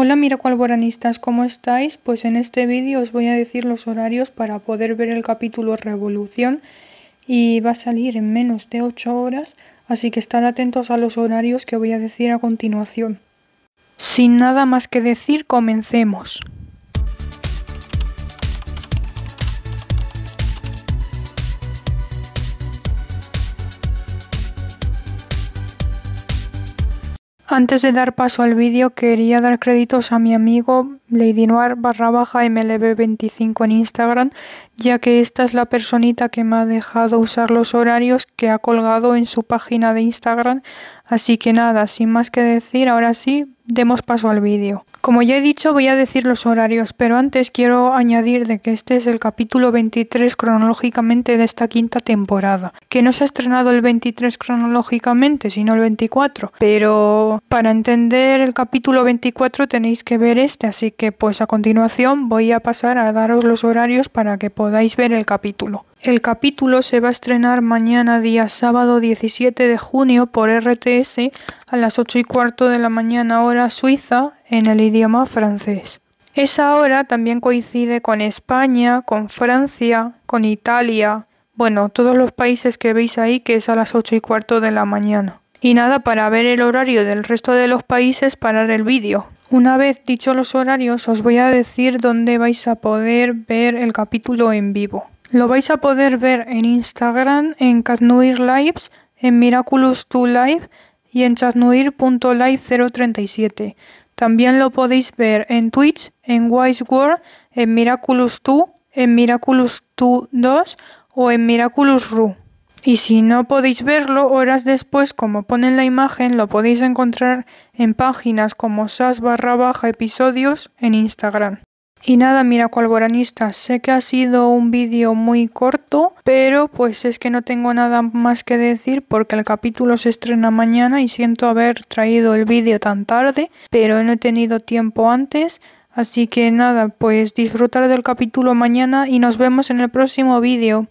Hola miracualboranistas, ¿cómo estáis? Pues en este vídeo os voy a decir los horarios para poder ver el capítulo Revolución y va a salir en menos de 8 horas, así que estar atentos a los horarios que voy a decir a continuación. Sin nada más que decir, comencemos. Antes de dar paso al vídeo quería dar créditos a mi amigo Lady Noir barra baja MLB25 en Instagram, ya que esta es la personita que me ha dejado usar los horarios que ha colgado en su página de Instagram. Así que nada, sin más que decir, ahora sí, demos paso al vídeo. Como ya he dicho voy a decir los horarios, pero antes quiero añadir de que este es el capítulo 23 cronológicamente de esta quinta temporada, que no se ha estrenado el 23 cronológicamente, sino el 24, pero para entender el capítulo 24 tenéis que ver este, así que pues a continuación voy a pasar a daros los horarios para que podáis ver el capítulo. El capítulo se va a estrenar mañana día sábado 17 de junio por RTS a las 8 y cuarto de la mañana hora suiza en el idioma francés. Esa hora también coincide con España, con Francia, con Italia, bueno, todos los países que veis ahí que es a las 8 y cuarto de la mañana. Y nada, para ver el horario del resto de los países, parar el vídeo. Una vez dicho los horarios, os voy a decir dónde vais a poder ver el capítulo en vivo. Lo vais a poder ver en Instagram, en Catnuir Lives, en Miraculous2Live y en chatnuir.live037. También lo podéis ver en Twitch, en Wise en Miraculous2, en Miraculous2 o en ru Y si no podéis verlo, horas después, como pone en la imagen, lo podéis encontrar en páginas como sas barra baja episodios en Instagram. Y nada, mira, colboranistas, sé que ha sido un vídeo muy corto, pero pues es que no tengo nada más que decir porque el capítulo se estrena mañana y siento haber traído el vídeo tan tarde, pero no he tenido tiempo antes. Así que nada, pues disfrutar del capítulo mañana y nos vemos en el próximo vídeo.